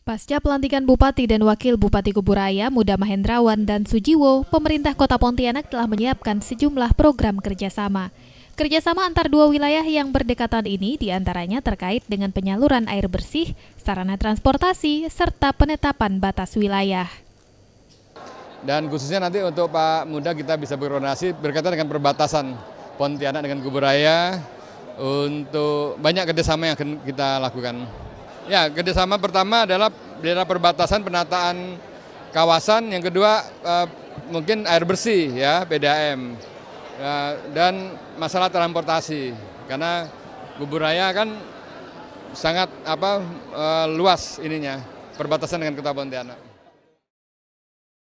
Pasca pelantikan Bupati dan Wakil Bupati Kuburaya, Muda Mahendrawan dan Sujiwo, pemerintah kota Pontianak telah menyiapkan sejumlah program kerjasama. Kerjasama antar dua wilayah yang berdekatan ini diantaranya terkait dengan penyaluran air bersih, sarana transportasi, serta penetapan batas wilayah. Dan khususnya nanti untuk Pak Muda kita bisa berkoordinasi berkaitan dengan perbatasan Pontianak dengan Kuburaya untuk banyak kerjasama yang akan kita lakukan. Ya, kerjasama pertama adalah daerah perbatasan penataan kawasan, yang kedua eh, mungkin air bersih ya PDAM ya, dan masalah transportasi karena Guburaya kan sangat apa eh, luas ininya perbatasan dengan Kota Pontianak.